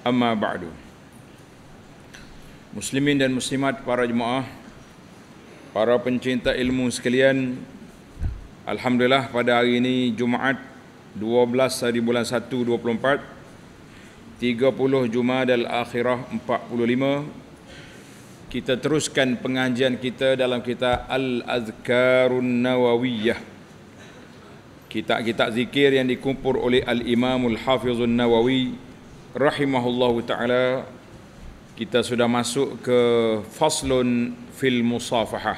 Amma ba'du. Muslimin dan muslimat para jemaah, para pencinta ilmu sekalian, alhamdulillah pada hari ini Jumaat 12 hari bulan 1 24 Jumaat Jumadal Akhirah 45 kita teruskan pengajian kita dalam kita Al-Azkarun Nawawiyah kitab-kitab zikir yang dikumpul oleh Al-Imamul Hafizun Nawawi rahimahullahu taala kita sudah masuk ke faslun fil musafahah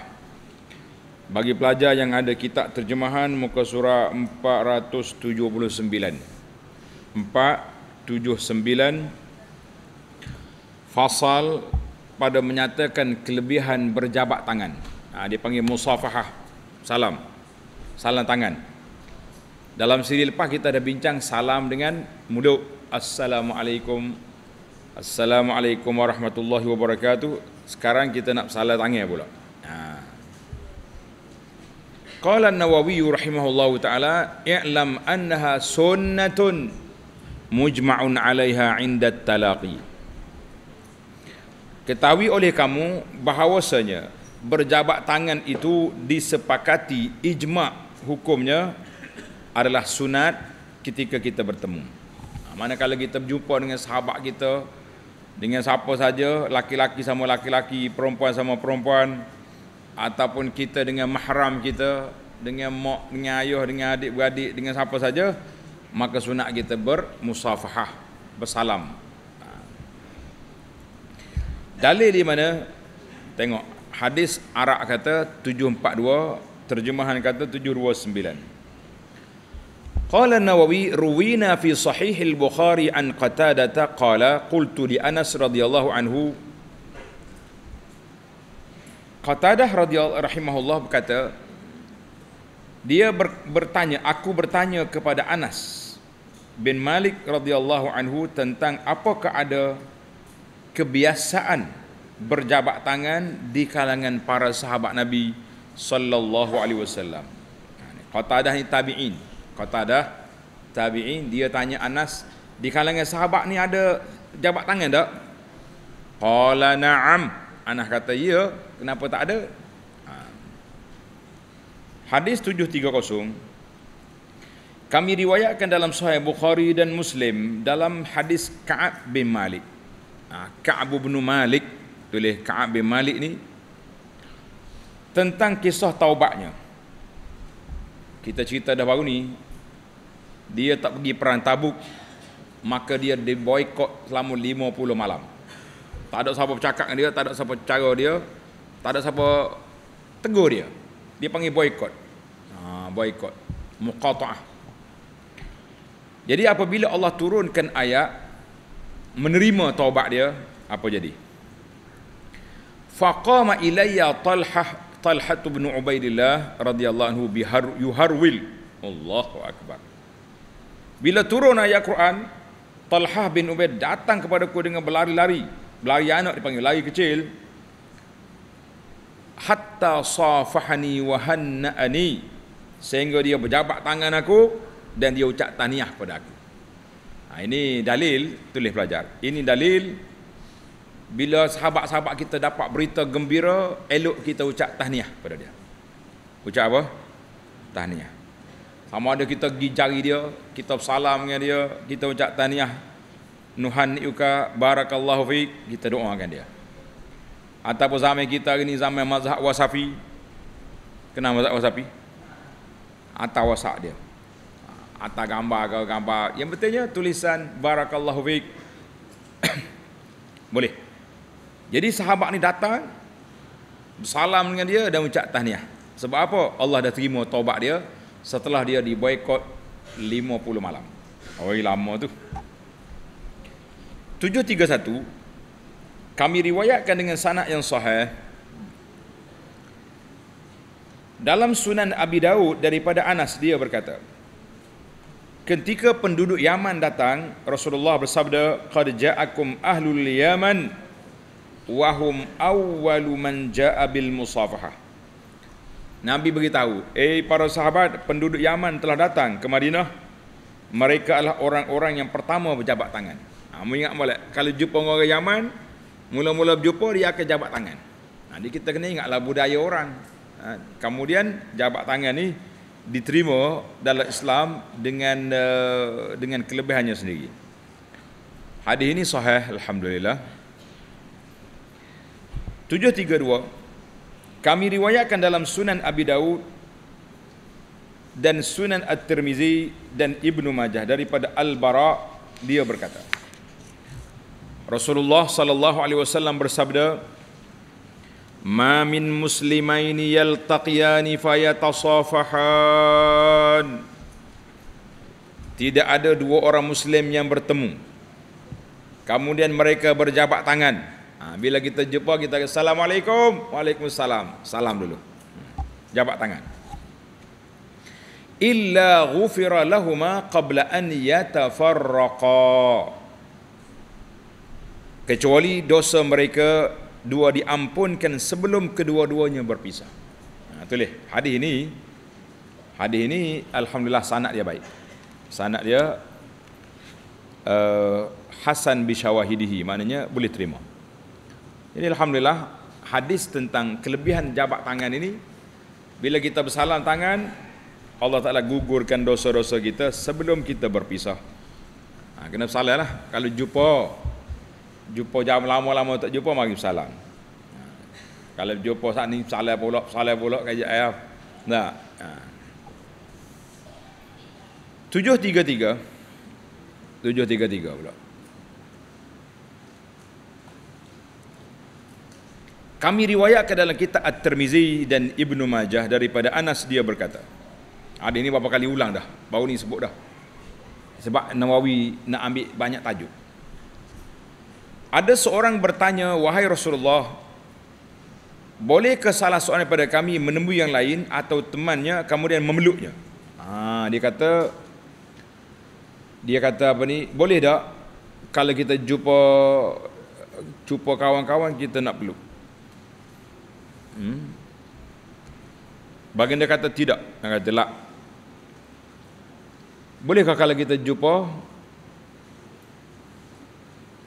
bagi pelajar yang ada kitab terjemahan muka surah 479 479 fasal pada menyatakan kelebihan berjabat tangan ha, dia panggil musafahah salam salam tangan dalam siri lepas kita ada bincang salam dengan muluk Assalamualaikum Assalamualaikum warahmatullahi wabarakatuh Sekarang kita nak salam tangan pula ha. Qala nawawi rahimahullahu ta'ala I'lam annaha sunnatun Mujma'un alaiha inda talaqi Ketahui oleh kamu bahawasanya Berjabat tangan itu disepakati ijma' hukumnya adalah sunat ketika kita bertemu. Ha, manakala kita berjumpa dengan sahabat kita, dengan siapa saja, laki-laki sama laki-laki, perempuan sama perempuan, ataupun kita dengan mahram kita, dengan mak, dengan ayah, dengan adik-beradik, dengan siapa saja, maka sunat kita bermusafahah, bersalam. Ha. Dalil di mana, tengok, hadis Arak kata 742, terjemahan kata 729. قال Nawawi, روينا في صحيح البخاري عن قتادة قال قلت لأنس رضي الله عنه قتاده رضي الله رحمه berkata dia ber, bertanya aku bertanya kepada Anas bin Malik radhiyallahu anhu tentang apa ada kebiasaan berjabat tangan di kalangan para sahabat Nabi sallallahu alaihi wasallam qatadah ini tabi'in kata ada tabi'in dia tanya Anas di kalangan sahabat ni ada jabat tangan tak qala na'am Anas kata ya kenapa tak ada ha. hadis 730 kami riwayatkan dalam sahih Bukhari dan Muslim dalam hadis Ka'ab bin Malik ha, Ka'ab bin Malik tulis Ka'ab bin Malik ni tentang kisah taubatnya kita cerita dah baru ni dia tak pergi perang tabuk maka dia diboikot selama 50 malam tak ada siapa bercakap dengan dia tak ada siapa cara dia tak ada siapa tegur dia dia panggil boykot, ha, boikot muqata'ah jadi apabila Allah turunkan ayat menerima taubat dia apa jadi faqama ilayya talhah talhah bin ubaidillah radhiyallahu bihar yuharwil Allahu akbar bila turun ayat Quran, Talhah bin Ubaid datang kepada aku dengan berlari-lari. Berlari anak dipanggil, lari kecil. Hatta safahani wa hanna'ani. Sehingga dia berjabat tangan aku dan dia ucap tahniah pada aku. Ha, ini dalil tulis pelajar. Ini dalil bila sahabat-sahabat kita dapat berita gembira, elok kita ucap tahniah pada dia. Ucap apa? Tahniah. Sama ada kita pergi jari dia, kita bersalam dengan dia, kita ucap tahniah. Nuhan ni'uka barakallahu fiq, kita doakan dia. Ataupun zaman kita ini zaman mazhab wasafi. Kenapa mazhab wasafi? Atau wasak dia. Atau gambar ke gambar. Yang pentingnya tulisan barakallahu fiq. Boleh. Jadi sahabat ni datang, bersalam dengan dia dan ucap tahniah. Sebab apa? Allah dah terima taubat dia setelah dia diboikot 50 malam. Oi lama tu. 731 kami riwayatkan dengan sanad yang sahih dalam sunan Abi Daud daripada Anas dia berkata ketika penduduk Yaman datang Rasulullah bersabda qad ja'akum ahlul Yaman wahum awwalu man ja'a bil musafahah Nabi beritahu, "Eh para sahabat, penduduk Yaman telah datang ke Madinah. Mereka adalah orang-orang yang pertama berjabat tangan." Ha, ingat balik, kalau jumpa orang Yaman, mula-mula berjumpa dia akan jabat tangan. Ha, jadi kita kena ingatlah budaya orang. Ha, kemudian jabat tangan ni diterima dalam Islam dengan eh, dengan kelebihannya sendiri. Hadis ini sahih alhamdulillah. 732 kami riwayatkan dalam Sunan Abi Dawud dan Sunan At-Tirmizi dan Ibnu Majah daripada Al-Bara dia berkata Rasulullah sallallahu alaihi wasallam bersabda Ma min muslimaini yaltaqiyani fayatasafahan Tidak ada dua orang muslim yang bertemu Kemudian mereka berjabat tangan Ha, bila kita jumpa kita kata assalamualaikum. Waalaikumsalam. Salam dulu. Jabat tangan. Illa ghufira lahuma qabla an yatafarraqa. Kecuali dosa mereka dua diampunkan sebelum kedua-duanya berpisah. Ha tulis hadis ini, hadis ini, alhamdulillah sanak dia baik. sanak dia uh, Hasan bi syawahidihi maknanya boleh terima. Ini alhamdulillah hadis tentang kelebihan jabat tangan ini bila kita bersalam tangan Allah Taala gugurkan dosa-dosa kita sebelum kita berpisah. Ha, kena bersalam lah. Kalau jumpa, jumpa jam lama-lama tak jumpa, mari bersalam. Ha, kalau jumpa saat ni, bersalam pula, bersalam pula, kajak ayah. Ya. Tak. Ha. Tujuh tiga tiga. Tujuh tiga tiga pula. Kami riwayat ke dalam kitab At-Tirmizi dan Ibnu Majah daripada Anas dia berkata. Ada ini berapa kali ulang dah. Baru ni sebut dah. Sebab Nawawi nak ambil banyak tajuk. Ada seorang bertanya, "Wahai Rasulullah, boleh ke salah seorang daripada kami menemui yang lain atau temannya kemudian memeluknya?" Ha, dia kata dia kata apa ni? Boleh tak kalau kita jumpa jumpa kawan-kawan kita nak peluk? Hmm? Baginda kata tidak. agak jelas. Bolehkah kalau kita jumpa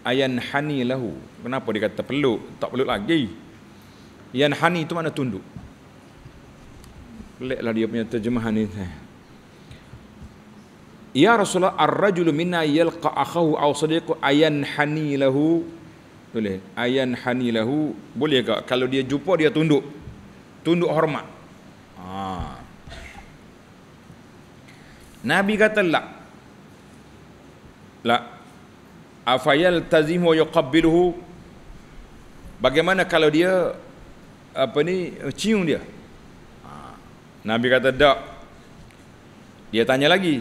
ayan hani lahu? Kenapa dia kata peluk? Tak peluk lagi. Yan hani itu mana tunduk? Peliklah dia punya terjemahan ini. Eh. Ya Rasulullah ar-rajulu minna yalqa akhahu aw sadiqu ayan hani lahu boleh ayan hanilahu boleh tak kalau dia jumpa dia tunduk tunduk hormat ha. nabi kata la la afayal tazimu yuqabbiluhu bagaimana kalau dia apa ni cium dia ha. nabi kata tak dia tanya lagi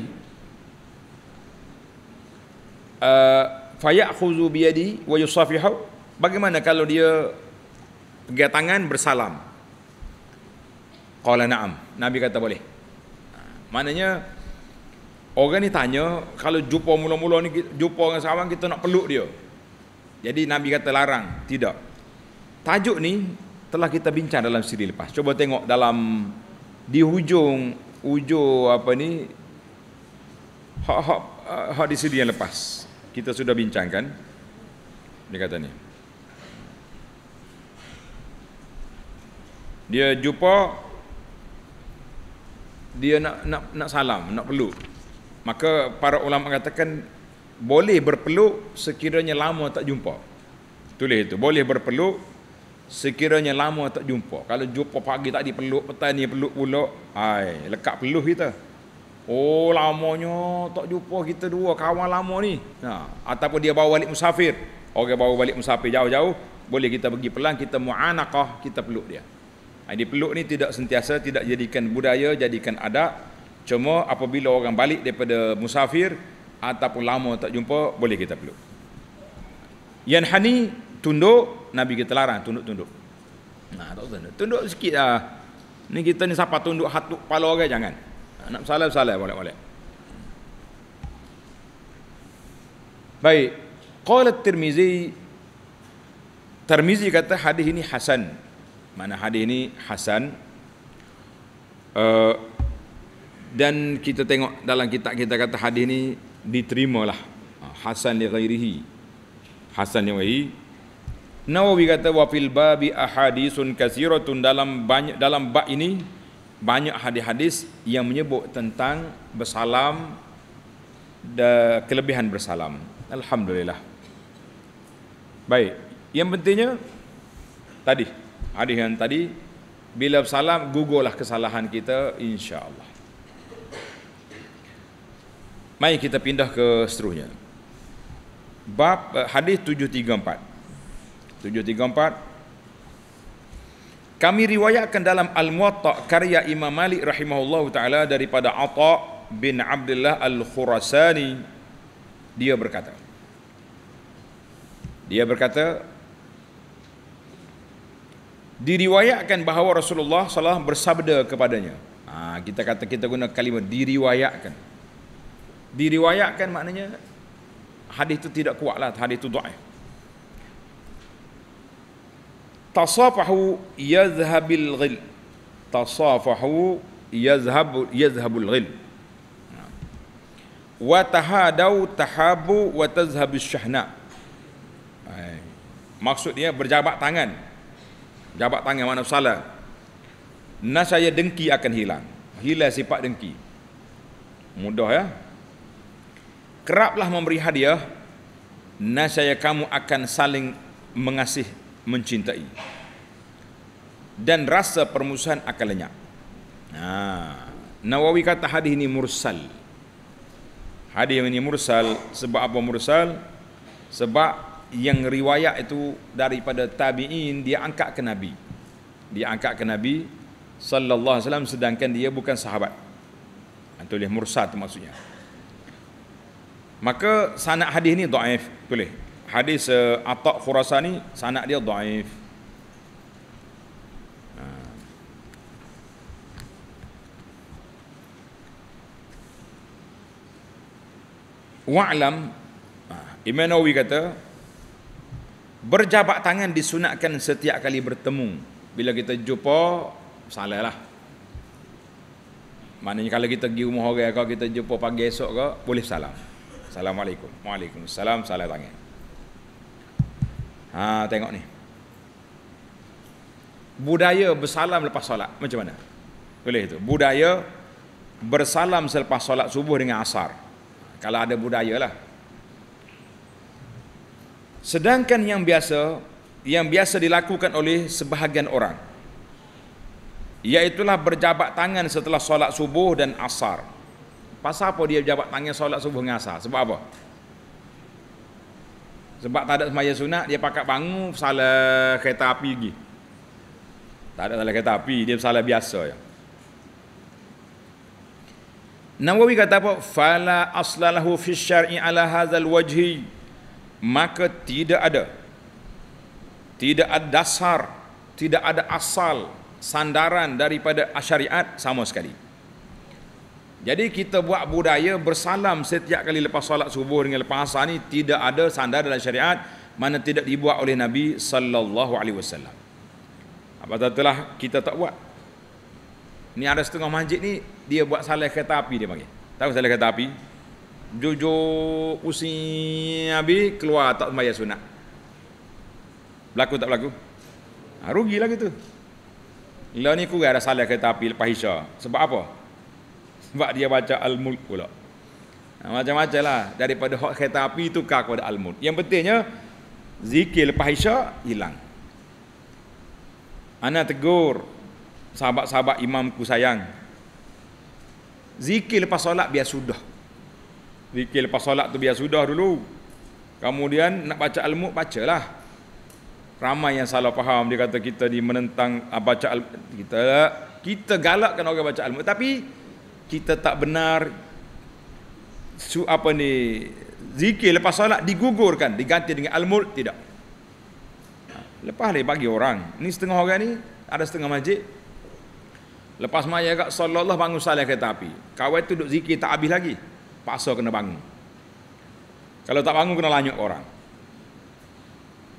ah, fayakhuzu biyadi wa yusafihu bagaimana kalau dia pegang tangan bersalam qala na'am nabi kata boleh ha, maknanya orang ni tanya kalau jumpa mula-mula ni jumpa dengan seorang kita nak peluk dia jadi nabi kata larang tidak tajuk ni telah kita bincang dalam siri lepas cuba tengok dalam di hujung hujung apa ni hak hak hak di siri yang lepas kita sudah bincangkan dia kata ni dia jumpa dia nak nak nak salam nak peluk maka para ulama katakan boleh berpeluk sekiranya lama tak jumpa tulis itu boleh berpeluk sekiranya lama tak jumpa kalau jumpa pagi tadi peluk petang ni peluk pula ai lekat peluh kita Oh lamanya tak jumpa kita dua kawan lama ni. Ha, ataupun dia bawa balik musafir. Orang okay, bawa balik musafir jauh-jauh, boleh kita pergi pelan kita muanaqah, kita peluk dia. Ha, ini peluk ni tidak sentiasa tidak jadikan budaya, jadikan adat. Cuma apabila orang balik daripada musafir ataupun lama tak jumpa, boleh kita peluk. Yan hani tunduk, Nabi kita larang tunduk-tunduk. Nah, ha, tak tunduk. Tunduk sikitlah. Ni kita ni siapa tunduk hatuk kepala orang jangan. Nak salam salam boleh boleh. Baik. Qala Tirmizi Tirmizi kata hadis ini hasan. Mana hadis ini hasan? Uh, dan kita tengok dalam kitab kita kata hadis ini diterimalah ah, hasan li ghairihi. Hasan yang wahi. Nawawi kata wa fil babi ahadisun kasiratun dalam banyak dalam bab ini banyak hadis-hadis yang menyebut tentang bersalam dan kelebihan bersalam. Alhamdulillah. Baik, yang pentingnya tadi hadis yang tadi bila bersalam gugurlah kesalahan kita insya-Allah. Mari kita pindah ke seterusnya. Bab eh, hadis 734. 734 kami riwayatkan dalam Al-Muwatta karya Imam Malik rahimahullahu taala daripada Atha bin Abdullah Al-Khurasani dia berkata Dia berkata diriwayatkan bahawa Rasulullah sallallahu alaihi wasallam bersabda kepadanya. Ha, kita kata kita guna kalimah diriwayatkan. Diriwayatkan maknanya hadis itu tidak kuatlah, hadis itu dhaif tasafahu yazhabil ghil tasafahu yazhab yazhabul ghil wa tahadau tahabu wa tazhabu syahna maksudnya berjabat tangan jabat tangan mana salah nasaya dengki akan hilang hilang sifat dengki mudah ya keraplah memberi hadiah nasaya kamu akan saling mengasihi mencintai dan rasa permusuhan akan lenyap. Nah, ha. Nawawi kata hadis ini mursal. Hadis yang ini mursal sebab apa mursal? Sebab yang riwayat itu daripada tabi'in dia angkat ke nabi. Dia angkat ke nabi sallallahu alaihi wasallam sedangkan dia bukan sahabat. Antulih ha, mursal itu maksudnya. Maka sanad hadis ini dhaif, boleh hadis uh, eh, Atak Khurasa ni sanad dia daif. Ha. Wa'lam ha, Imam Nawawi kata Berjabat tangan disunatkan setiap kali bertemu Bila kita jumpa Salah lah Maknanya kalau kita pergi rumah orang Kalau kita jumpa pagi esok ke Boleh salam Assalamualaikum Waalaikumsalam Salam tangan Ha, tengok ni. Budaya bersalam lepas solat macam mana? Boleh itu. Budaya bersalam selepas solat subuh dengan asar. Kalau ada budaya lah. Sedangkan yang biasa, yang biasa dilakukan oleh sebahagian orang. Iaitulah berjabat tangan setelah solat subuh dan asar. Pasal apa dia berjabat tangan solat subuh dengan asar? Sebab apa? Sebab tak ada semaya sunat, dia pakai bangun salah kereta api pergi. Tak ada salah kereta api, dia salah biasa ya. Nawawi kata apa? Fala aslalahu fi syar'i ala hadzal wajhi. Maka tidak ada. Tidak ada dasar, tidak ada asal sandaran daripada syariat sama sekali. Jadi kita buat budaya bersalam setiap kali lepas solat subuh dengan lepas asar ni tidak ada sandar dalam syariat mana tidak dibuat oleh Nabi sallallahu alaihi wasallam. Apa telah kita tak buat. Ni ada setengah masjid ni dia buat salam kereta api dia panggil. Tahu salam kereta api? Jujur pusing habis keluar tak sembahyang sunat. Berlaku tak berlaku? Ha, rugilah gitu. Lah ni kurang ada salam kereta api lepas Isya. Sebab apa? sebab dia baca al-mulk pula. Ha, macam-macam lah. Daripada hak kereta api tukar kepada al-mulk. Yang pentingnya, zikir lepas isyak, hilang. Ana tegur sahabat-sahabat imamku sayang. Zikir lepas solat biar sudah. Zikir lepas solat tu biar sudah dulu. Kemudian nak baca al-mulk, lah. Ramai yang salah faham dia kata kita di menentang ah, baca al kita kita galakkan orang baca al-mulk tapi kita tak benar su apa ni zikir lepas solat digugurkan diganti dengan al-mulk tidak ha, lepas ni bagi orang ni setengah orang ni ada setengah masjid lepas maya agak sallallahu bangun salat kereta api kawan tu duk zikir tak habis lagi paksa kena bangun kalau tak bangun kena lanyuk orang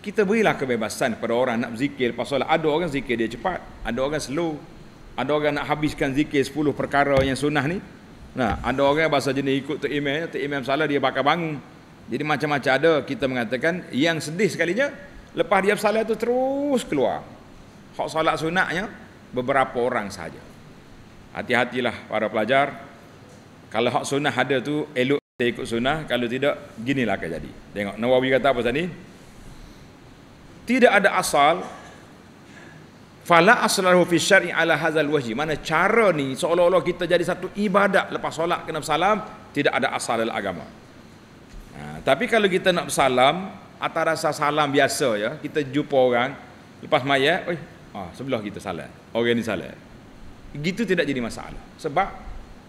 kita berilah kebebasan kepada orang nak zikir pasal ada orang zikir dia cepat ada orang slow ada orang nak habiskan zikir 10 perkara yang sunnah ni. Nah, ada orang bahasa jenis ikut tu imam, tu imam salah dia bakal bangun. Jadi macam-macam ada kita mengatakan yang sedih sekali nya lepas dia salah tu terus keluar. Hak solat sunatnya beberapa orang saja. Hati-hatilah para pelajar. Kalau hak sunnah ada tu elok kita ikut sunnah, kalau tidak ginilah akan jadi. Tengok Nawawi kata apa tadi? Tidak ada asal Fala aslahu fi syar'i ala hazal wajhi. Mana cara ni seolah-olah kita jadi satu ibadat lepas solat kena bersalam tidak ada asal dalam agama. Ha, tapi kalau kita nak bersalam atas rasa salam biasa ya, kita jumpa orang lepas mayat, oi, ah, sebelah kita salam. Orang ni salam. Gitu tidak jadi masalah. Sebab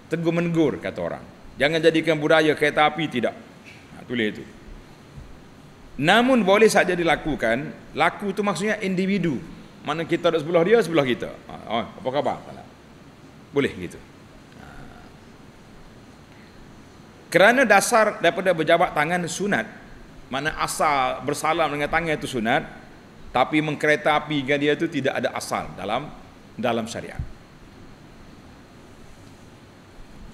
teguh menegur kata orang. Jangan jadikan budaya kereta api tidak. Ha, tulis itu. Namun boleh saja dilakukan, laku itu maksudnya individu, mana kita ada sebelah dia sebelah kita oh, apa khabar tak boleh gitu ha. kerana dasar daripada berjabat tangan sunat mana asal bersalam dengan tangan itu sunat tapi mengkereta api dengan dia itu tidak ada asal dalam dalam syariat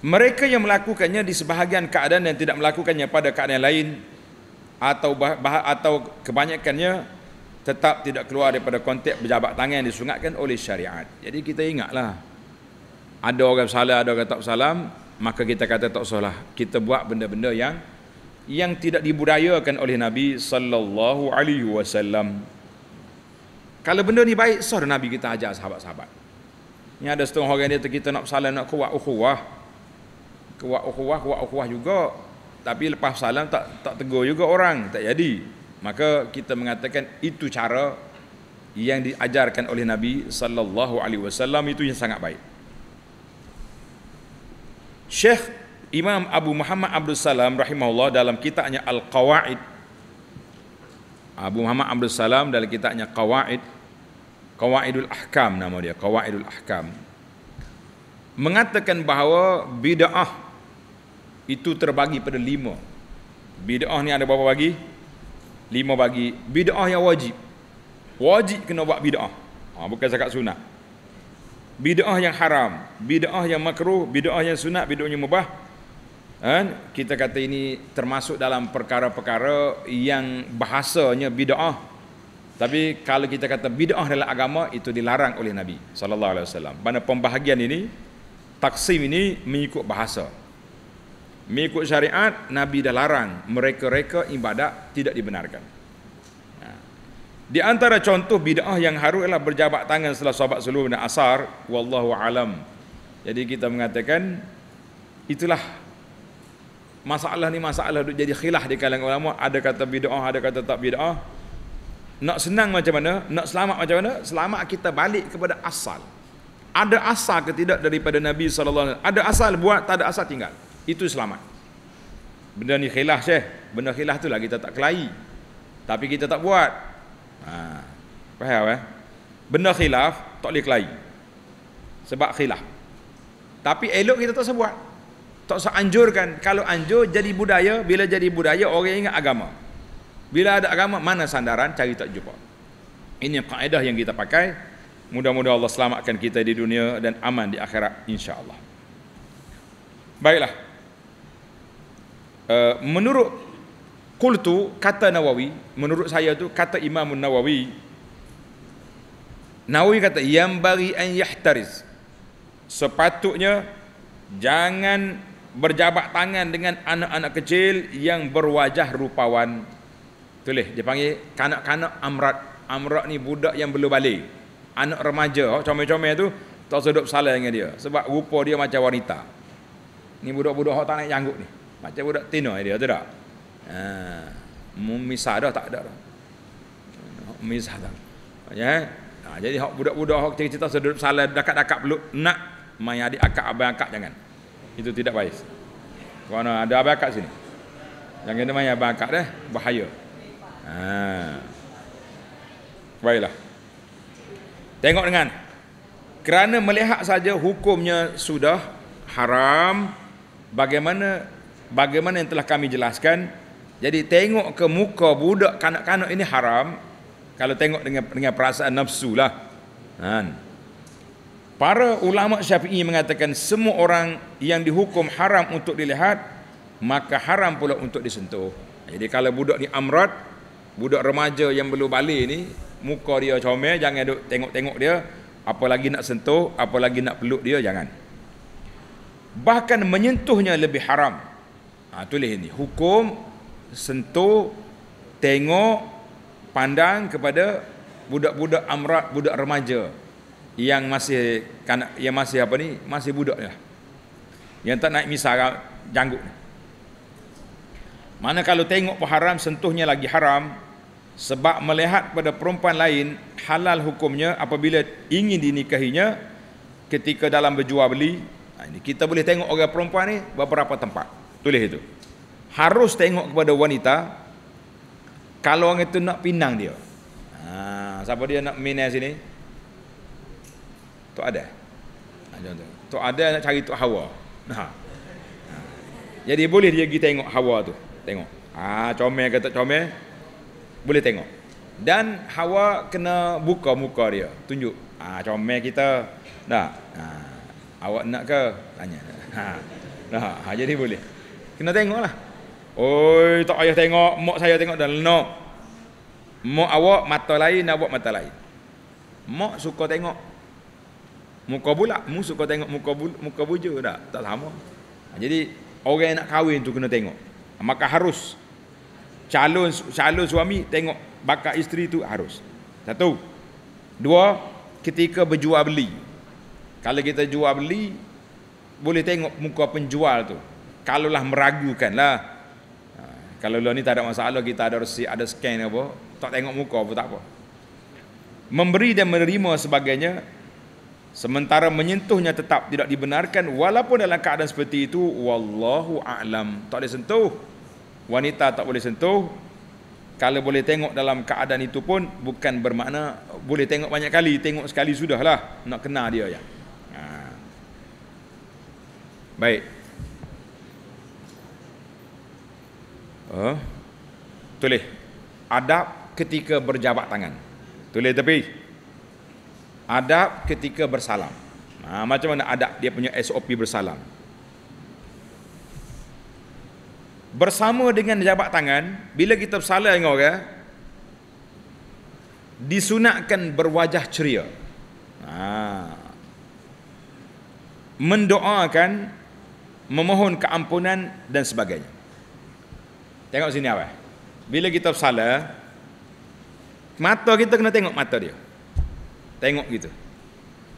mereka yang melakukannya di sebahagian keadaan dan tidak melakukannya pada keadaan lain atau bah, atau kebanyakannya tetap tidak keluar daripada konteks berjabat tangan yang disungatkan oleh syariat. Jadi kita ingatlah. Ada orang salah, ada orang tak salam, maka kita kata tak salah. Kita buat benda-benda yang yang tidak dibudayakan oleh Nabi sallallahu alaihi wasallam. Kalau benda ni baik, sah Nabi kita ajar sahabat-sahabat. Ini ada setengah orang dia kita nak salam nak kuat ukhuwah. Kuat ukhuwah, kuat ukhuwah juga. Tapi lepas salam tak tak tegur juga orang, tak jadi maka kita mengatakan itu cara yang diajarkan oleh Nabi sallallahu alaihi wasallam itu yang sangat baik. Syekh Imam Abu Muhammad Abdul Salam rahimahullah dalam kitabnya Al-Qawaid Abu Muhammad Abdul Salam dalam kitabnya Qawaid Qawaidul Ahkam nama dia Qawaidul Ahkam mengatakan bahawa bid'ah itu terbagi pada lima bid'ah ni ada berapa bagi? lima bagi bid'ah yang wajib wajib kena buat bid'ah ha, bukan zakat sunat bid'ah yang haram bid'ah yang makruh bid'ah yang sunat bid'ah yang mubah ha, kita kata ini termasuk dalam perkara-perkara yang bahasanya bid'ah tapi kalau kita kata bid'ah dalam agama itu dilarang oleh Nabi sallallahu alaihi wasallam. Mana pembahagian ini taksim ini mengikut bahasa mengikut syariat Nabi dah larang mereka-reka ibadat tidak dibenarkan. Ha. Di antara contoh bid'ah yang haruslah berjabat tangan setelah sahabat seluruh dan asar, wallahu alam. Jadi kita mengatakan itulah masalah ni masalah duk jadi khilaf di kalangan ulama, ada kata bid'ah, ada kata tak bid'ah. Nak senang macam mana? Nak selamat macam mana? Selamat kita balik kepada asal. Ada asal ke tidak daripada Nabi sallallahu alaihi wasallam? Ada asal buat, tak ada asal tinggal itu selamat benda ni khilaf syekh benda khilaf tu lah kita tak kelahi tapi kita tak buat ha. faham eh benda khilaf tak boleh kelahi sebab khilaf tapi elok kita tak sebuat tak seanjurkan kalau anjur jadi budaya bila jadi budaya orang ingat agama bila ada agama mana sandaran cari tak jumpa ini kaedah yang kita pakai mudah-mudahan Allah selamatkan kita di dunia dan aman di akhirat insyaAllah baiklah Eh, menurut kultu kata Nawawi, menurut saya tu kata Imam Nawawi. Nawawi kata yang bagi an yahtariz. Sepatutnya jangan berjabat tangan dengan anak-anak kecil yang berwajah rupawan. Tulis dia panggil kanak-kanak amrat. Amrat ni budak yang belum balik. Anak remaja, comel-comel tu tak sedap salah dengan dia sebab rupa dia macam wanita. Ni budak-budak hok tak naik janggut ni. Macam budak tino dia tu dah. Ha. Memisah dah tak ada dah. Memisah dah. Ya. Eh? Ha, jadi hak budak-budak hak cerita sedut salah dekat-dekat peluk nak main adik akak abang akak jangan. Itu tidak baik. Kerana ada abang akak sini. Jangan main abang akak dah bahaya. Ha. Baiklah. Tengok dengan kerana melihat saja hukumnya sudah haram bagaimana bagaimana yang telah kami jelaskan jadi tengok ke muka budak kanak-kanak ini haram kalau tengok dengan dengan perasaan nafsu lah ha. para ulama syafi'i mengatakan semua orang yang dihukum haram untuk dilihat maka haram pula untuk disentuh jadi kalau budak ni amrat budak remaja yang belum balik ni muka dia comel jangan tengok-tengok dia apalagi nak sentuh apalagi nak peluk dia jangan bahkan menyentuhnya lebih haram ha, tulis ini hukum sentuh tengok pandang kepada budak-budak amrat budak remaja yang masih kanak yang masih apa ni masih budak lah yang tak naik misal janggut mana kalau tengok pun haram sentuhnya lagi haram sebab melihat pada perempuan lain halal hukumnya apabila ingin dinikahinya ketika dalam berjual beli ha, kita boleh tengok orang perempuan ni beberapa tempat Tulis itu. Harus tengok kepada wanita kalau orang itu nak pinang dia. Ha, siapa dia nak minang sini? Tok ada. Ha, contoh. Tok ada nak cari Tok Hawa. Nah. Ha. Ha. Jadi boleh dia pergi tengok Hawa tu. Tengok. Ha, comel ke tak comel? Boleh tengok. Dan Hawa kena buka muka dia. Tunjuk. Ha, comel kita. Nah. Ha. Awak nak ke? Tanya. Ha. Nah. Ha. Jadi boleh kena tengok lah oi tak payah tengok mak saya tengok dan no mak awak mata lain awak mata lain mak suka tengok muka bulat mu suka tengok muka bu, muka buju tak tak sama ha, jadi orang yang nak kahwin tu kena tengok maka harus calon calon suami tengok bakat isteri tu harus satu dua ketika berjual beli kalau kita jual beli boleh tengok muka penjual tu kalaulah meragukanlah. Ha, kalau lu ni tak ada masalah kita ada resi, ada scan apa, tak tengok muka apa tak apa. Memberi dan menerima sebagainya sementara menyentuhnya tetap tidak dibenarkan walaupun dalam keadaan seperti itu wallahu a'lam. Tak boleh sentuh. Wanita tak boleh sentuh. Kalau boleh tengok dalam keadaan itu pun bukan bermakna boleh tengok banyak kali, tengok sekali sudahlah nak kenal dia ya. Ha. Baik. Uh, tulis. Adab ketika berjabat tangan. Tulis tepi. Adab ketika bersalam. Nah, ha, macam mana adab dia punya SOP bersalam? Bersama dengan jabat tangan, bila kita bersalam dengan orang, okay? disunatkan berwajah ceria. Nah. Ha. Mendoakan, memohon keampunan dan sebagainya. Tengok sini awal. Bila kita bersalah, mata kita kena tengok mata dia. Tengok gitu.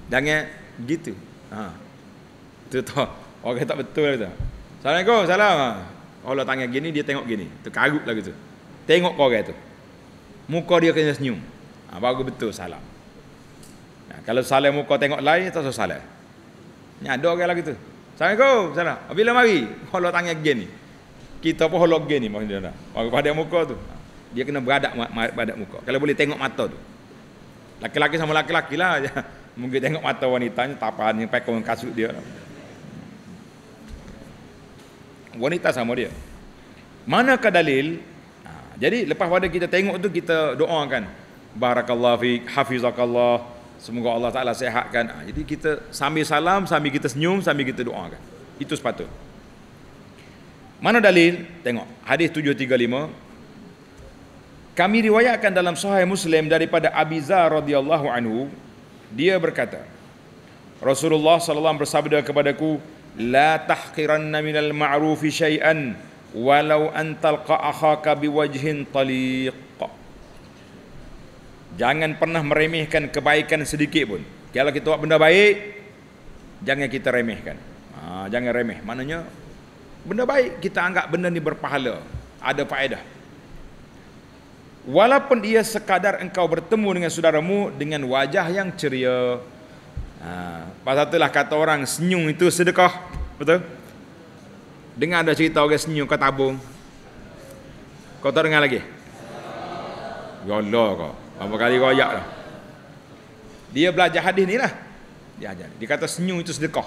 Jangan gitu. Ha. Tu tu. Orang tak betul gitu. Assalamualaikum, salam. Ha. Allah tanya gini, dia tengok gini. Tu karut lah gitu. Tengok kau orang tu. Muka dia kena senyum. Ha, baru betul salam. Nah, ha, kalau salam muka tengok lain, tak usah salam. Ni ada orang lagi tu. Assalamualaikum, salam. Bila mari? Allah tanya gini kita pun holog ni maksudnya nak. Orang pada muka tu. Dia kena beradab beradab muka. Kalau boleh tengok mata tu. Laki-laki sama laki-laki lah. Mungkin tengok mata wanitanya ni tapan yang pakai kasut dia. Wanita sama dia. Manakah dalil? Ha, jadi lepas pada kita tengok tu kita doakan. Barakallahu fiik, hafizakallah. Semoga Allah Ta'ala sehatkan. Ha, jadi kita sambil salam, sambil kita senyum, sambil kita doakan. Itu sepatutnya. Mana dalil? Tengok hadis 735. Kami riwayatkan dalam Sahih Muslim daripada Abi Zar radhiyallahu anhu, dia berkata, Rasulullah sallallahu bersabda kepadaku, la tahqiranna minal ma'ruf syai'an walau an talqa akhaka biwajhin taliq. Jangan pernah meremehkan kebaikan sedikit pun. Kalau kita buat benda baik, jangan kita remehkan. Ha, jangan remeh. Maknanya benda baik kita anggap benda ni berpahala ada faedah walaupun ia sekadar engkau bertemu dengan saudaramu dengan wajah yang ceria ha, pasal itulah kata orang senyum itu sedekah betul dengar ada cerita orang senyum kau tabung kau tak dengar lagi ya Allah kau berapa kali kau ayak dah dia belajar hadis ni lah dia ajar dia kata senyum itu sedekah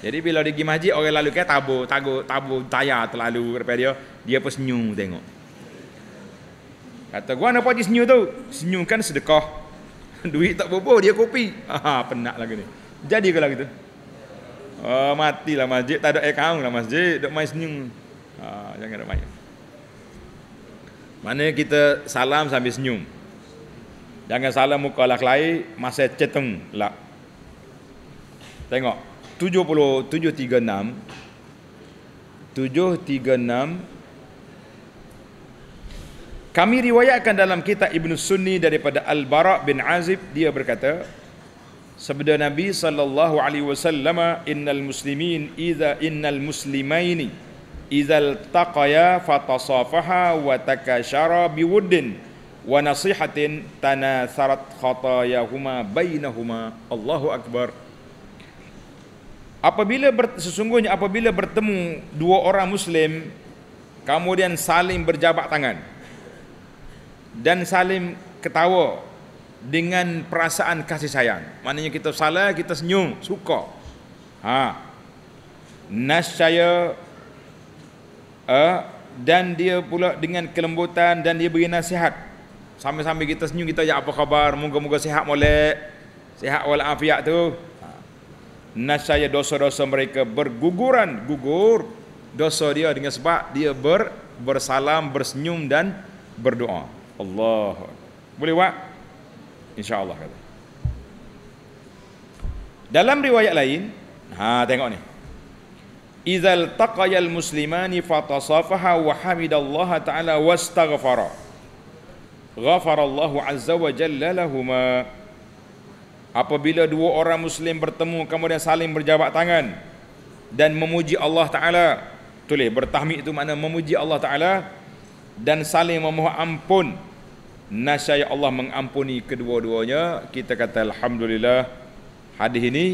jadi bila dia pergi masjid orang lalu kan tabu, tabu, tabu taya terlalu daripada dia, dia pun senyum tengok. Kata gua nak pergi senyum tu. Senyum kan sedekah. Duit tak bobo dia kopi. ah penat lagi ni. Jadi kalau gitu. Oh ah, matilah masjid, tak ada air kaum lah masjid, dok main senyum. Ha jangan dok main. Mana kita salam sambil senyum. Jangan salam muka lah kelai, masa cetung lah. Tengok, kami riwayatkan dalam kitab Ibn Sunni daripada Al-Bara' bin Azib Dia berkata Sabda Nabi sallallahu alaihi wasallam innal muslimin idza innal muslimaini idza taqaya fatasafaha wa takashara biwuddin wa nasihatin tanasarat khatayahuma bainahuma Allahu akbar Apabila ber, sesungguhnya apabila bertemu dua orang muslim kemudian saling berjabat tangan dan saling ketawa dengan perasaan kasih sayang. Maknanya kita salah kita senyum, suka. Ha. Nasya uh, eh, dan dia pula dengan kelembutan dan dia beri nasihat. Sambil-sambil kita senyum kita ya apa khabar? Moga-moga sihat molek. Sihat wal afiat tu. Nasaya dosa-dosa mereka berguguran gugur dosa dia dengan sebab dia ber, bersalam bersenyum dan berdoa Allah boleh buat insyaallah kata dalam riwayat lain ha tengok ni Izal taqayal muslimani fatasafaha wa hamidallaha ta'ala wa wastaghfara. Ghafarallahu azza wa jalla lahumaa apabila dua orang muslim bertemu kemudian saling berjabat tangan dan memuji Allah taala tulis bertahmid itu makna memuji Allah taala dan saling memohon ampun nasyai Allah mengampuni kedua-duanya kita kata alhamdulillah hadis ini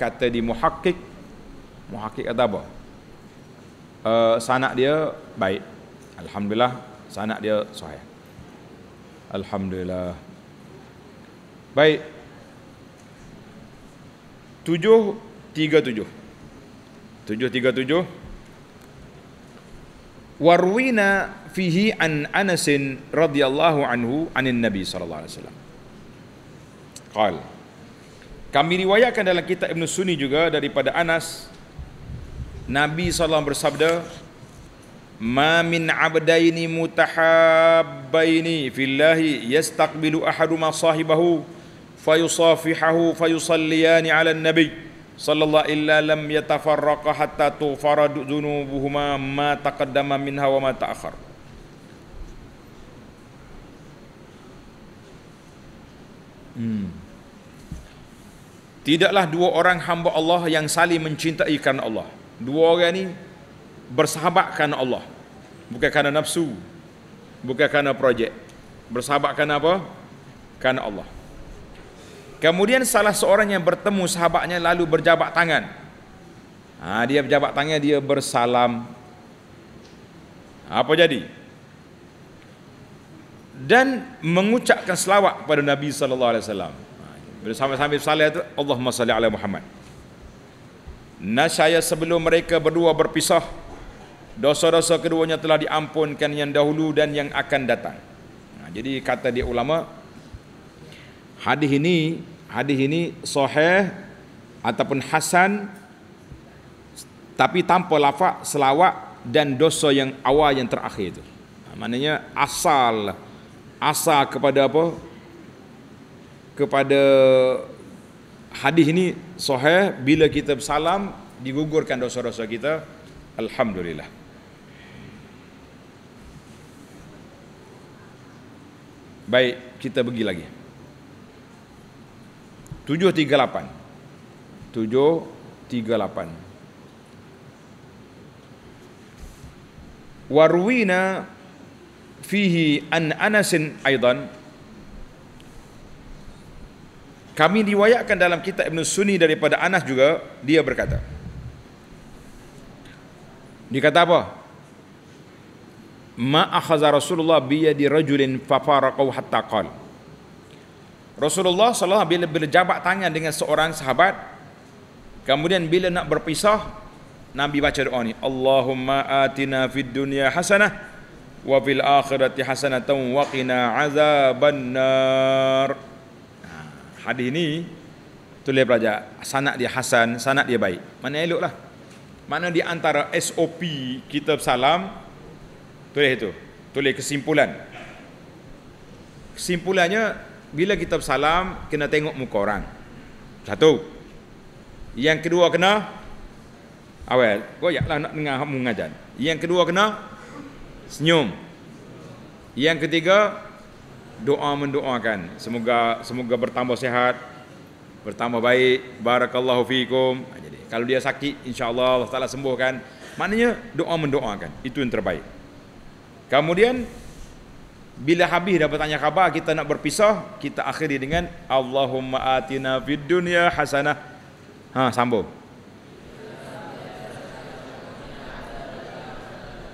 kata di muhakkik muhakkik kata apa uh, sanak dia baik alhamdulillah sanak dia sahih alhamdulillah baik tujuh tiga tujuh tujuh tiga tujuh warwina fihi an anasin radhiyallahu anhu anin nabi sallallahu alaihi wasallam qal kami riwayatkan dalam kitab Ibn Sunni juga daripada Anas Nabi SAW bersabda Ma min abdaini mutahabbaini fillahi yastaqbilu ahaduma sahibahu فيصافحه فيصليان على Nabi. Sallallahu illa إلا لم hatta حتى تغفر ذنوبهما ما تقدم منها وما تأخر hmm. Tidaklah dua orang hamba Allah yang saling mencintai kerana Allah Dua orang ini bersahabat kerana Allah Bukan kerana nafsu Bukan kerana projek Bersahabat kerana apa? Kerana Allah Kemudian salah seorang yang bertemu sahabatnya lalu berjabat tangan. Ha, dia berjabat tangan, dia bersalam. Apa jadi? Dan mengucapkan selawat kepada Nabi sallallahu alaihi wasallam. Ha, bersama sambil salat itu Allahumma salli Alaihi Muhammad. Nasaya sebelum mereka berdua berpisah dosa-dosa keduanya telah diampunkan yang dahulu dan yang akan datang. Ha, jadi kata dia ulama hadis ini hadis ini sahih ataupun hasan tapi tanpa lafaz selawat dan dosa yang awal yang terakhir itu. Ha, maknanya asal asal kepada apa? kepada hadis ini sahih bila kita bersalam digugurkan dosa-dosa kita. Alhamdulillah. Baik, kita pergi lagi. Tujuh tiga lapan. Tujuh tiga lapan. Warwina fihi an anasin Aidan. Kami diwayakkan dalam kitab Ibn Sunni daripada Anas juga, dia berkata. Dia kata apa? Ma akhaza Rasulullah biyadi di rajulin fafaraqau hatta qal. Rasulullah SAW bila berjabat tangan dengan seorang sahabat kemudian bila nak berpisah Nabi baca doa ni Allahumma atina fid dunya hasanah wa fil akhirati hasanatan wa qina azaban nar ha, hadis ni tulis pelajar sanad dia hasan sanad dia baik mana elok lah, mana di antara SOP kita salam tulis itu tulis kesimpulan kesimpulannya bila kita bersalam kena tengok muka orang. Satu. Yang kedua kena awal goyaklah nak dengar hamu ngajan. Yang kedua kena senyum. Yang ketiga doa mendoakan semoga semoga bertambah sehat bertambah baik barakallahu fiikum ha, jadi kalau dia sakit insyaallah Allah taala sembuhkan maknanya doa mendoakan itu yang terbaik kemudian bila habis dapat tanya khabar kita nak berpisah kita akhiri dengan Allahumma atina fid dunya hasanah ha sambung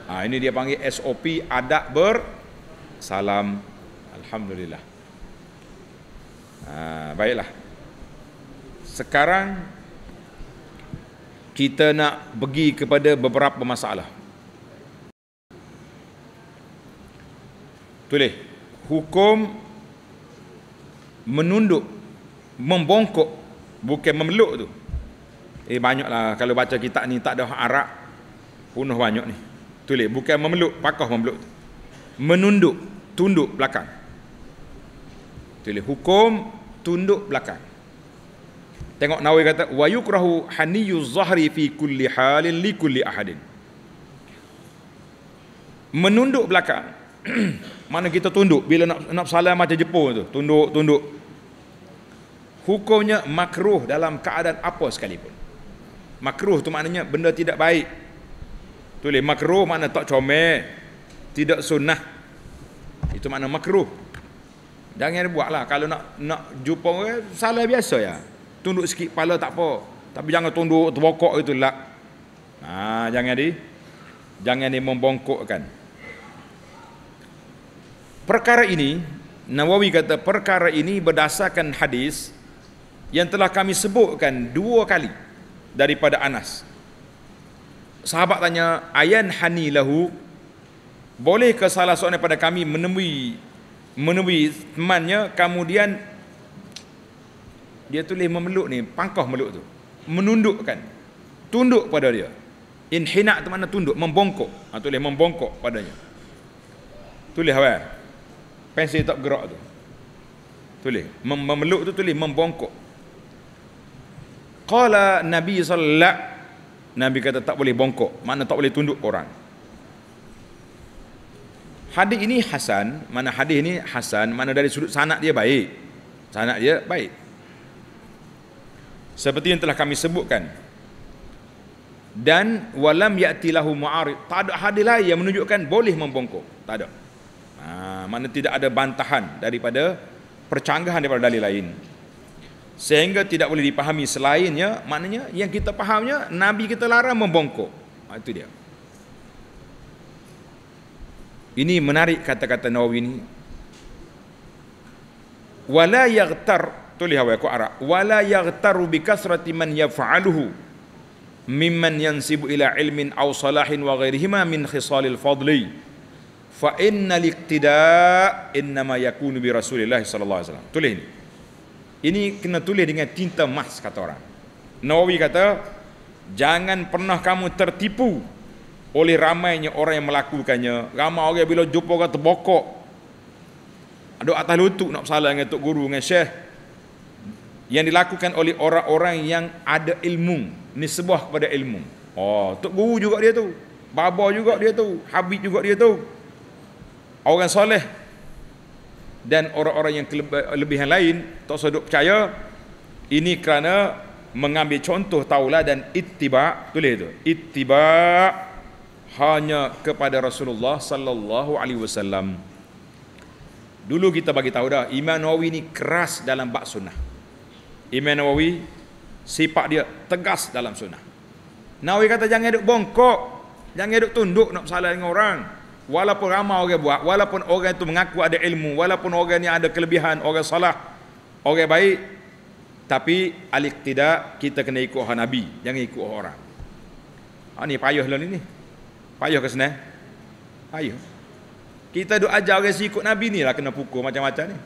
ha, ini dia panggil SOP adab ber salam alhamdulillah ha, baiklah sekarang kita nak pergi kepada beberapa masalah Tulis Hukum menunduk, membongkok, bukan memeluk tu. Eh banyaklah kalau baca kitab ni tak ada Arab punuh banyak ni. Tulis bukan memeluk, pakah memeluk tu. Menunduk, tunduk belakang. Tulis hukum tunduk belakang. Tengok Nawawi kata wa yukrahu haniyu zahri fi kulli halin li kulli ahadin. Menunduk belakang. mana kita tunduk bila nak nak salam macam Jepun tu tunduk tunduk hukumnya makruh dalam keadaan apa sekalipun makruh tu maknanya benda tidak baik tulis makruh mana tak comel tidak sunnah itu makna makruh jangan buatlah kalau nak nak jumpa orang salam biasa ya tunduk sikit kepala tak apa tapi jangan tunduk terbokok gitu lah ha, jangan di jangan di membongkokkan perkara ini Nawawi kata perkara ini berdasarkan hadis yang telah kami sebutkan dua kali daripada Anas. Sahabat tanya, "Ayan hani lahu? Boleh ke salah seorang daripada kami menemui menemui temannya kemudian dia tulis memeluk ni, pangkah meluk tu. Menundukkan. Tunduk pada dia. Inhina tu mana tunduk, membongkok. Ha, tulis membongkok padanya. Tulis apa? Ya? Pensil tak gerak tu. Tulis. Mem memeluk tu tulis. Membongkok. Qala Nabi SAW. Nabi kata tak boleh bongkok. Mana tak boleh tunduk orang. Hadis ini Hasan. Mana hadis ini Hasan. Mana dari sudut sanak dia baik. Sanak dia baik. Seperti yang telah kami sebutkan dan walam yati lahu ma'arid tak ada hadis lain yang menunjukkan boleh membongkok tak ada Ha, mana tidak ada bantahan daripada percanggahan daripada dalil lain. Sehingga tidak boleh dipahami selainnya, maknanya yang kita fahamnya Nabi kita larang membongkok. Ha, itu dia. Ini menarik kata-kata Nawawi ini. Wala yaghtar tulih hawa ku ara wala yaghtaru bi kasrati man yaf'aluhu mimman yansibu ila ilmin aw salahin wa ghairihima min khisalil fadli fa innal inna ma yakunu bi rasulillah sallallahu alaihi wasallam tulis ni ini kena tulis dengan tinta emas kata orang Nawawi kata jangan pernah kamu tertipu oleh ramainya orang yang melakukannya ramai orang bila jumpa kata terbokok ada atas lutut nak salah dengan tok guru dengan syekh yang dilakukan oleh orang-orang yang ada ilmu ni sebuah kepada ilmu oh tok guru juga dia tu baba juga dia tu habib juga dia tu orang soleh dan orang-orang yang kelebihan lain tak sedut percaya ini kerana mengambil contoh taulah dan ittiba tulis itu ittiba hanya kepada Rasulullah sallallahu alaihi wasallam dulu kita bagi tahu dah Imam Nawawi ni keras dalam bab sunnah Imam Nawawi sifat dia tegas dalam sunnah Nawawi kata jangan duk bongkok jangan duk tunduk nak bersalah dengan orang walaupun ramai orang buat walaupun orang itu mengaku ada ilmu walaupun orang yang ada kelebihan orang salah orang baik tapi alik tidak kita kena ikut orang Nabi jangan ikut orang ha, ni payuh lah ni, ni. payuh ke sana payuh kita duk ajar orang si ikut Nabi ni lah kena pukul macam-macam ni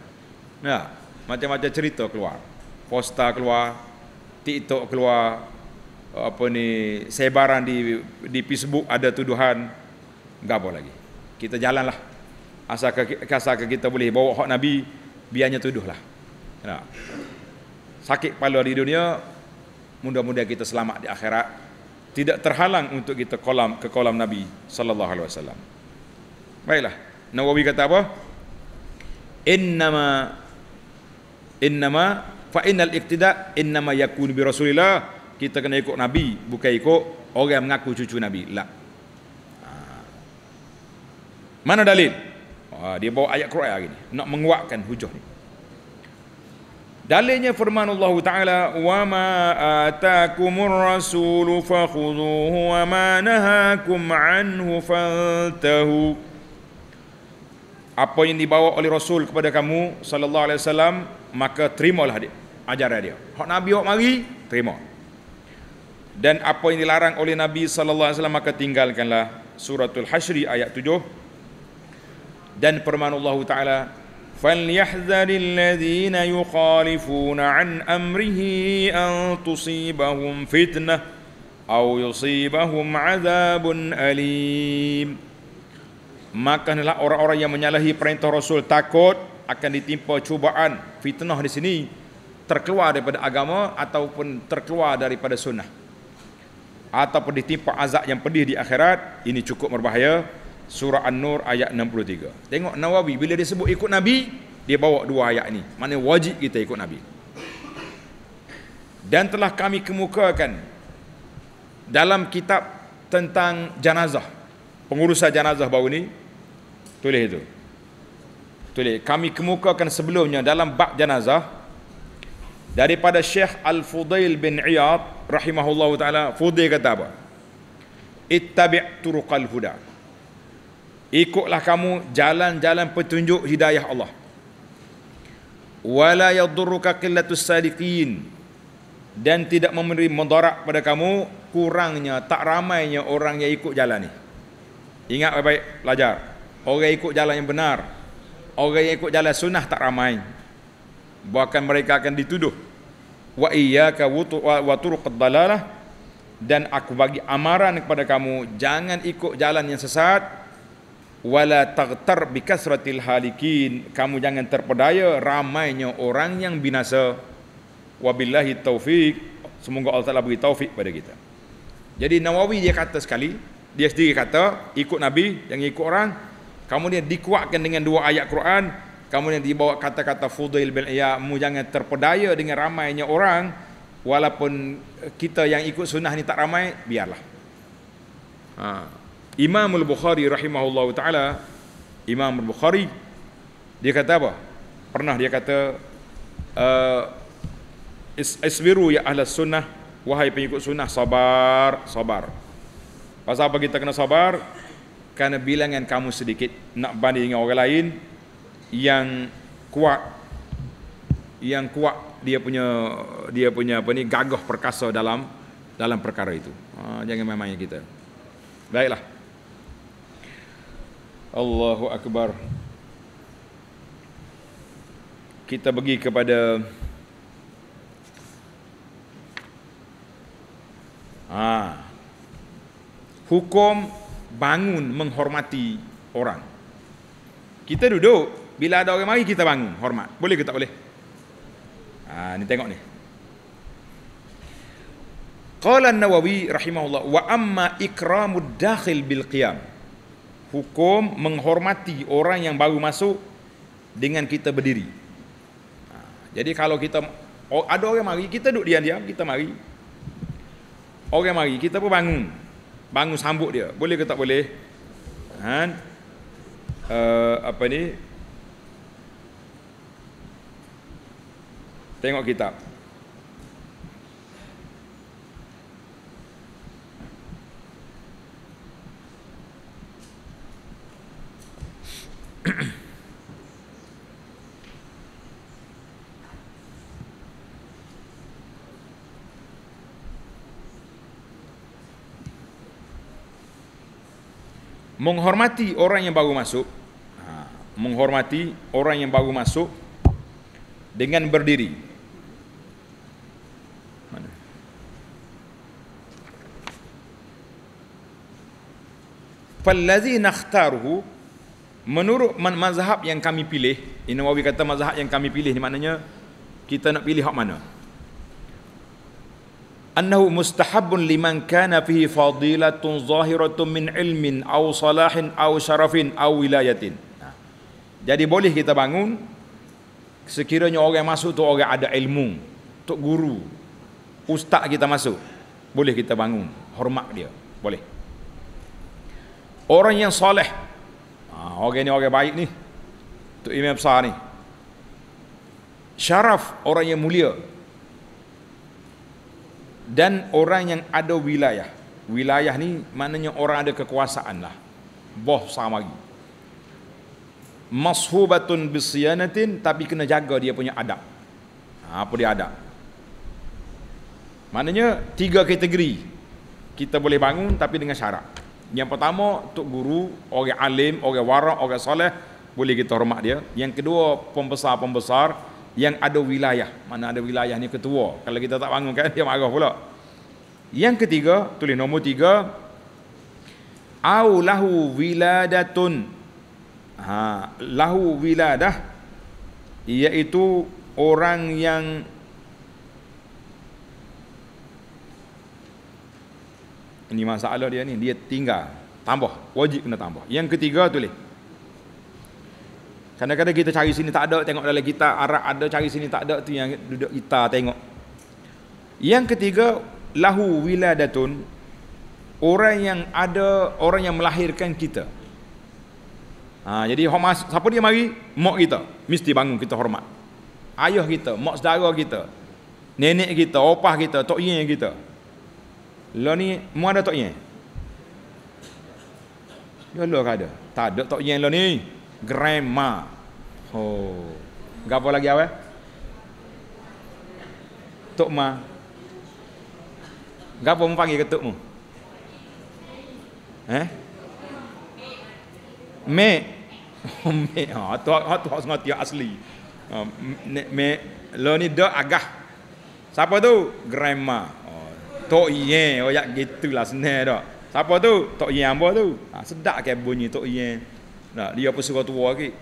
ya macam-macam cerita keluar poster keluar tiktok keluar apa ni sebaran di di Facebook ada tuduhan gabo lagi kita jalanlah asal ke, asal ke kita boleh bawa hak nabi biarnya tuduhlah nah. sakit kepala di dunia mudah-mudahan kita selamat di akhirat tidak terhalang untuk kita kolam ke kolam nabi sallallahu alaihi wasallam baiklah nawawi kata apa innama innama fa innal iktida innama yakunu bi rasulillah kita kena ikut nabi bukan ikut orang mengaku cucu nabi lah mana dalil? Oh, dia bawa ayat Quran hari ni nak menguatkan hujah ni. Dalilnya firman Allah Taala, "Wa ma atakumur rasul fakhuduhu wa ma nahakum anhu faltahu." Apa yang dibawa oleh Rasul kepada kamu sallallahu alaihi wasallam, maka terimalah dia. Ajaran dia. Hak Nabi hok mari, terima. Dan apa yang dilarang oleh Nabi sallallahu alaihi wasallam maka tinggalkanlah. Suratul Hashri ayat 7 dan firman Allah Taala فَلْيَحْذَرِ الَّذِينَ يُخَالِفُونَ an amrihi أَنْ تُصِيبَهُمْ fitnah, أَوْ يُصِيبَهُمْ عَذَابٌ alim." Maka adalah orang-orang yang menyalahi perintah Rasul takut akan ditimpa cubaan fitnah di sini terkeluar daripada agama ataupun terkeluar daripada sunnah ataupun ditimpa azab yang pedih di akhirat ini cukup berbahaya surah An-Nur ayat 63. Tengok Nawawi bila dia sebut ikut Nabi, dia bawa dua ayat ini. Mana wajib kita ikut Nabi. Dan telah kami kemukakan dalam kitab tentang jenazah. Pengurusan jenazah baru ini, tulis itu. Tulis, kami kemukakan sebelumnya dalam bab jenazah daripada Syekh Al-Fudail bin Iyad rahimahullahu taala Fudail kata apa? Ittabi' turuqal huda ikutlah kamu jalan-jalan petunjuk hidayah Allah wala yadurruka qillatus sadiqin dan tidak memberi mudarat pada kamu kurangnya tak ramainya orang yang ikut jalan ni ingat baik-baik belajar orang ikut jalan yang benar orang yang ikut jalan sunnah tak ramai bahkan mereka akan dituduh wa iyyaka wa turuqad dalalah dan aku bagi amaran kepada kamu jangan ikut jalan yang sesat wala taghtar bi kasratil halikin kamu jangan terpedaya ramainya orang yang binasa wabillahi taufik semoga Allah Taala beri taufik pada kita jadi Nawawi dia kata sekali dia sendiri kata ikut nabi yang ikut orang kamu dia dikuatkan dengan dua ayat Quran kamu yang dibawa kata-kata Fudail bin Iyya Mu jangan terpedaya dengan ramainya orang Walaupun kita yang ikut sunnah ni tak ramai Biarlah ha. Imam Al-Bukhari rahimahullahu taala Imam Al-Bukhari dia kata apa? Pernah dia kata uh, isbiru ya ahli sunnah wahai pengikut sunnah sabar sabar. Pasal apa kita kena sabar? Karena bilangan kamu sedikit nak banding dengan orang lain yang kuat yang kuat dia punya dia punya apa ni gagah perkasa dalam dalam perkara itu. Uh, jangan main-main kita. Baiklah. Allahu Akbar Kita bagi kepada ha. Hukum bangun menghormati orang Kita duduk Bila ada orang mari kita bangun hormat Boleh ke tak boleh ha, Ni tengok ni Qala Nawawi rahimahullah wa amma ikramud dakhil bil qiyam hukum menghormati orang yang baru masuk dengan kita berdiri. Ha, jadi kalau kita ada orang mari kita duduk diam-diam kita mari. Orang mari kita pun bangun. Bangun sambut dia. Boleh ke tak boleh? Kan? Uh, apa ni? Tengok kitab. menghormati orang yang baru masuk ha, menghormati orang yang baru masuk dengan berdiri فَالَّذِينَ اخْتَارُهُ Menurut mazhab yang kami pilih, Inawawi kata mazhab yang kami pilih ni maknanya kita nak pilih hak mana? Annahu mustahabun liman kana fihi fadilatun zahiratun min ilmin aw salahin aw syarafin aw wilayatin. Ha. Jadi boleh kita bangun sekiranya orang yang masuk tu orang ada ilmu, tok guru, ustaz kita masuk. Boleh kita bangun, hormat dia. Boleh. Orang yang soleh Ah, orang ni orang baik ni. tu Imam besar ni. Syaraf orang yang mulia. Dan orang yang ada wilayah. Wilayah ni maknanya orang ada kekuasaan lah. Boh sama lagi. Mashubatun bisyanatin tapi kena jaga dia punya adab. Ah, apa dia adab? Maknanya tiga kategori kita boleh bangun tapi dengan syarat. Yang pertama, tok guru, orang alim, orang warak, orang soleh boleh kita hormat dia. Yang kedua, pembesar-pembesar yang ada wilayah. Mana ada wilayah ni ketua. Kalau kita tak bangun kan dia marah pula. Yang ketiga, tulis nombor tiga Aulahu lahu wiladatun. Ha, lahu wiladah iaitu orang yang Ini masalah dia ni dia tinggal tambah wajib kena tambah yang ketiga tulis kadang-kadang kita cari sini tak ada tengok dalam kita arak ada cari sini tak ada tu yang duduk kita tengok yang ketiga lahu wiladatun orang yang ada orang yang melahirkan kita ha, jadi hormat, siapa dia mari mak kita mesti bangun kita hormat ayah kita mak saudara kita nenek kita opah kita tok yin kita Lo ni mu ada tok yen. Yo lo ada. Tak ada tok yen lo ni. Grandma. Oh. Gapo lagi awe? Tok ma. Gapo mu panggil ketuk mu? Eh? Me. Oh, me. Ha tu ha tu ha sengati asli. me lo ni dok agah. Siapa tu? Grandma. Tok Yen, oh ya gitulah senang dak. Siapa tu? Tok Yen apa tu? Ha, sedap ke bunyi Tok Yen. Nah, dia apa suka tua lagi?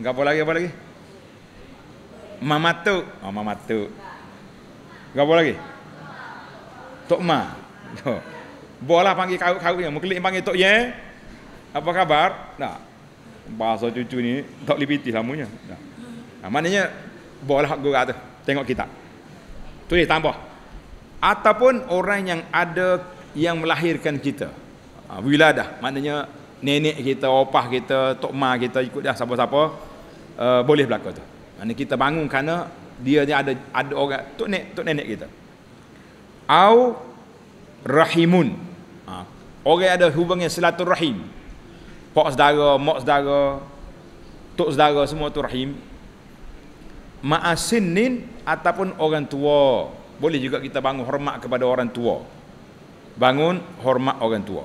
Enggak apa lagi apa lagi? Mama tu, oh, ha, mama tu. Enggak apa lagi? Tok Ma. Yo. Oh. Bolah panggil kau-kau yang mengklik panggil Tok Yen. Apa khabar? Nah. Bahasa cucu ni tak lipiti samunya. Nah. Ha, maknanya hak gua tu. Tengok kita. Tu dia tambah ataupun orang yang ada yang melahirkan kita ha, wiladah maknanya nenek kita opah kita tok ma kita ikut dah siapa-siapa uh, boleh berlaku tu maknanya kita bangun kerana dia ni ada ada orang tok nenek tok nenek kita au rahimun ha, orang ada hubungan silaturahim pak saudara mak saudara tok saudara semua tu rahim ma'asinnin ataupun orang tua boleh juga kita bangun hormat kepada orang tua bangun hormat orang tua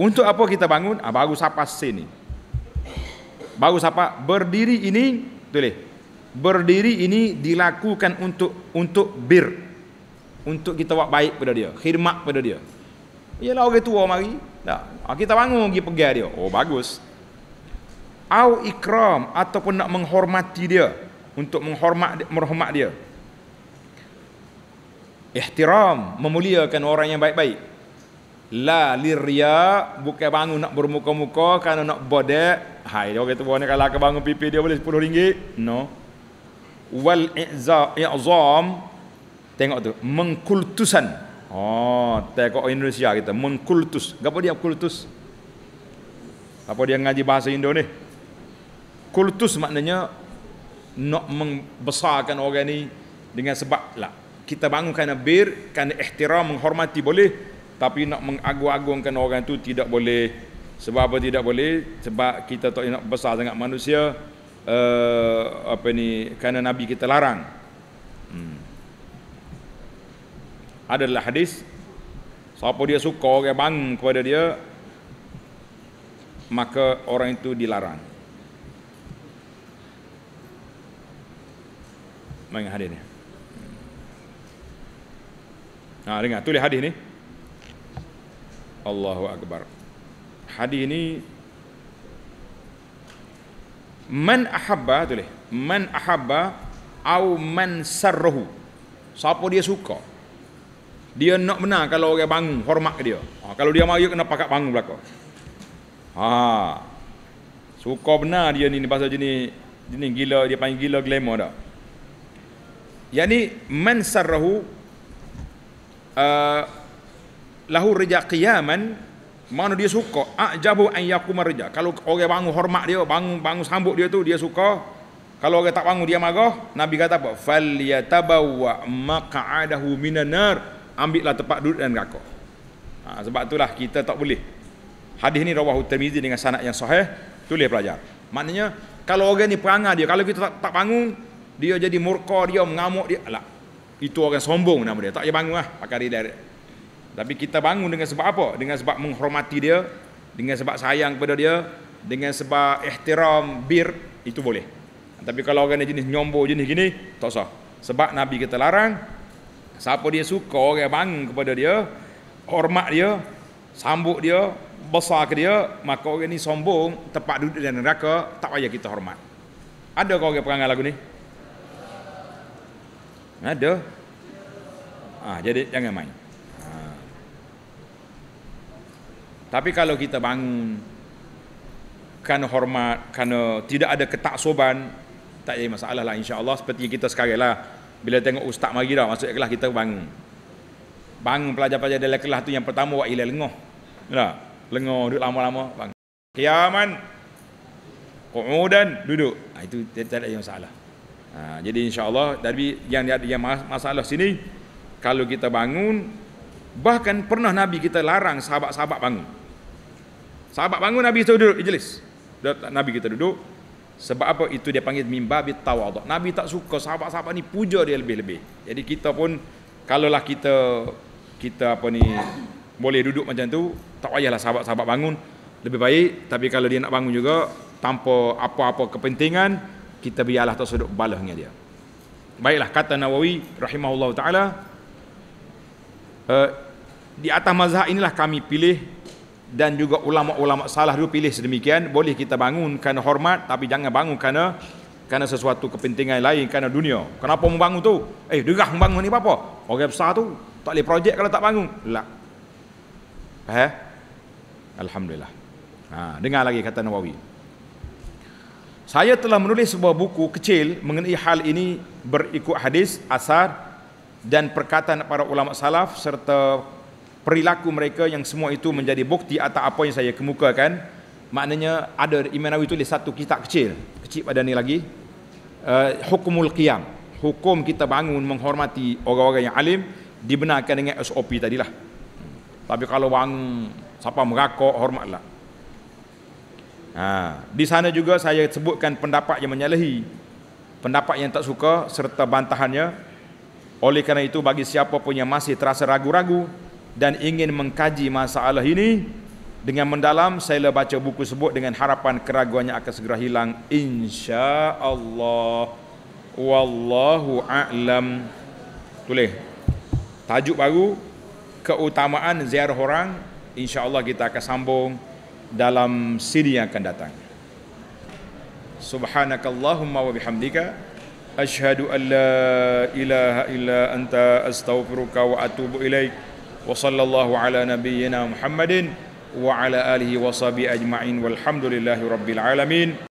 untuk apa kita bangun ah, baru siapa sini baru siapa berdiri ini boleh berdiri ini dilakukan untuk untuk bir untuk kita buat baik pada dia khidmat pada dia ialah orang tua mari tak ah, kita bangun pergi pegang dia oh bagus au ikram ataupun nak menghormati dia untuk menghormat merhormat dia ihtiram memuliakan orang yang baik-baik la liria bukan bangun nak bermuka-muka kerana nak bodek hai dia kata buahnya kalau akan bangun pipi dia boleh 10 ringgit no wal i'zam tengok tu mengkultusan oh tengok Indonesia kita mengkultus apa dia kultus apa dia ngaji bahasa Indonesia? kultus maknanya nak membesarkan orang ni dengan sebab lah kita bangunkan bir kan ihtiram menghormati boleh tapi nak mengagung-agungkan orang tu tidak boleh sebab apa tidak boleh sebab kita tak nak besar sangat manusia uh, apa ni kerana nabi kita larang hmm. adalah hadis siapa dia suka orang bang kepada dia maka orang itu dilarang mengenai hadis ni. Ha, dengar, tulis hadis ni. Allahu Akbar. Hadis ni Man ahabba tulis. Man ahabba au man sarruhu. Siapa dia suka? Dia nak benar kalau orang bangun hormat dia. Ha, kalau dia mari kena pakak bangun belaka. Ha. Suka benar dia ni ni pasal jenis jenis gila dia panggil gila glamour dah. Yani man sarruhu Eh, lahu reja qiyaman mana dia suka ajabu an yakum reja kalau orang bangun hormat dia bangun bangun sambut dia tu dia suka kalau orang tak bangun dia marah nabi kata apa fal yatabawa maq'adahu minan nar ambil lah tempat duduk dan rakok ha, sebab itulah kita tak boleh hadis ni rawahu tirmizi dengan sanad yang sahih tulis pelajar maknanya kalau orang ni perangai dia kalau kita tak, tak bangun dia jadi murka dia mengamuk dia lah itu orang sombong nama dia. Tak payah bangun lah pakai dia direct. Tapi kita bangun dengan sebab apa? Dengan sebab menghormati dia, dengan sebab sayang kepada dia, dengan sebab ihtiram, bir, itu boleh. Tapi kalau orang jenis nyombo jenis gini, tak sah. Sebab Nabi kita larang, siapa dia suka orang bangun kepada dia, hormat dia, sambut dia, besar ke dia, maka orang ni sombong, tempat duduk dan neraka, tak payah kita hormat. Ada kau orang perangai lagu ni? Ada. Ha, jadi jangan main. Ha. Tapi kalau kita bangun kerana hormat, kerana tidak ada ketaksuban, tak ada masalah lah Insya Allah Seperti kita sekarang lah. Bila tengok ustaz mari dah masuk kelas kita bangun. Bangun pelajar-pelajar dalam kelas tu yang pertama buat ilai lengoh. Nah, lengoh duduk lama-lama bangun. Kiaman. Qu'udan duduk. Ha, itu tak ada yang salah. Ha, jadi insyaAllah dari yang ada yang masalah sini Kalau kita bangun Bahkan pernah Nabi kita larang sahabat-sahabat bangun Sahabat bangun Nabi tu duduk ijlis Nabi kita duduk Sebab apa itu dia panggil mimba, mimbabi tawadok Nabi tak suka sahabat-sahabat ni puja dia lebih-lebih Jadi kita pun Kalaulah kita Kita apa ni Boleh duduk macam tu Tak payahlah sahabat-sahabat bangun Lebih baik Tapi kalau dia nak bangun juga Tanpa apa-apa Kepentingan kita biarlah tersedut balasnya dia baiklah kata Nawawi rahimahullah ta'ala eh, di atas mazhab inilah kami pilih dan juga ulama-ulama salah dulu pilih sedemikian boleh kita bangun kerana hormat tapi jangan bangun kerana kerana sesuatu kepentingan lain kerana dunia kenapa membangun tu eh degah membangun ni apa-apa orang besar tu tak boleh projek kalau tak bangun lah faham eh? Alhamdulillah ha, dengar lagi kata Nawawi saya telah menulis sebuah buku kecil mengenai hal ini berikut hadis, asar dan perkataan para ulama salaf serta perilaku mereka yang semua itu menjadi bukti atau apa yang saya kemukakan. Maknanya ada Imam Nawawi tulis satu kitab kecil, kecil pada ni lagi. Uh, hukumul Qiyam Hukum kita bangun menghormati orang-orang yang alim Dibenarkan dengan SOP tadilah Tapi kalau bangun Siapa merakuk hormatlah Ha, di sana juga saya sebutkan pendapat yang menyalahi pendapat yang tak suka serta bantahannya. Oleh kerana itu bagi siapa pun yang masih terasa ragu-ragu dan ingin mengkaji masalah ini dengan mendalam saya lah baca buku sebut dengan harapan keraguannya akan segera hilang insya-Allah. Wallahu a'lam. Tulis. Tajuk baru keutamaan ziarah orang insya-Allah kita akan sambung dalam siri yang akan datang. Subhanakallahumma wa bihamdika ashhadu an la ilaha illa anta astaghfiruka wa atubu ilaik. Wa sallallahu ala nabiyyina Muhammadin wa ala alihi wa sahbihi ajma'in walhamdulillahi rabbil alamin.